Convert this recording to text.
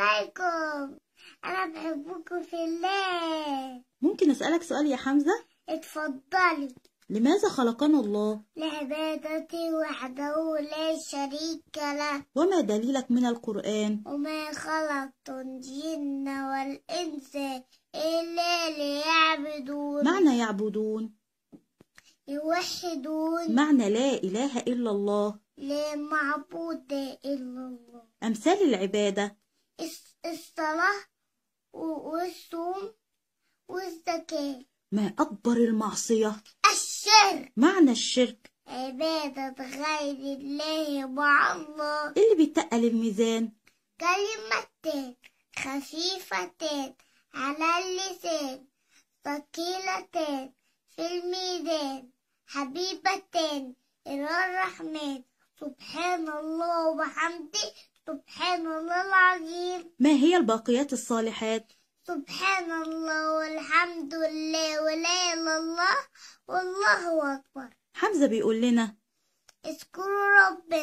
عليكم أنا بحبكم في الله ممكن أسألك سؤال يا حمزة؟ اتفضلي لماذا خلقنا الله؟ لعبادته وحده لا شريك له وما دليلك من القرآن؟ وما خلقت الجن والإنس إلا ليعبدون معنى يعبدون يوحدون معنى لا إله إلا الله لا معبود إلا الله أمثال العبادة الصلاة والصوم والزكاة ما أكبر المعصية الشرك معنى الشرك عبادة غير الله مع الله اللي بيتقل الميزان كلمتان خفيفتان على اللسان ثقيلتان في الميزان حبيبتان إلى الرحمن سبحان الله وبحمده سبحان الله العظيم ما هي الباقيات الصالحات سبحان الله والحمد لله ولا إله إلا الله والله أكبر حمزة بيقول لنا اذكروا ربنا